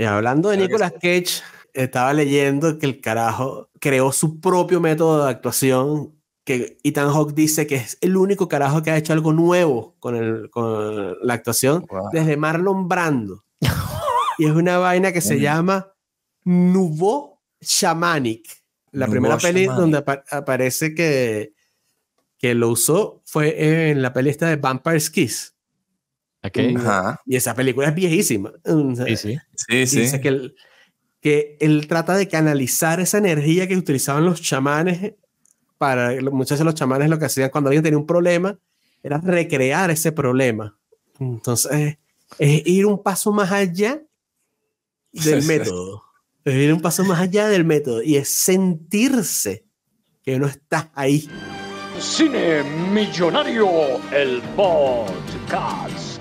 Y eh, hablando de Nicolas Cage, estaba leyendo que el carajo creó su propio método de actuación que Ethan Hawke dice que es el único carajo que ha hecho algo nuevo con, el, con la actuación desde Marlon Brando. y es una vaina que se llama Nouveau Shamanic. La primera peli donde aparece que, que lo usó fue en la peli esta de Vampire Kiss. Y esa película es viejísima. Sí, sí. Dice que él, que él trata de canalizar esa energía que utilizaban los chamanes para muchas veces los chamanes lo que hacían cuando alguien tenía un problema era recrear ese problema. Entonces, es ir un paso más allá del método. Es ir un paso más allá del método y es sentirse que no está ahí. Cine Millonario, el podcast.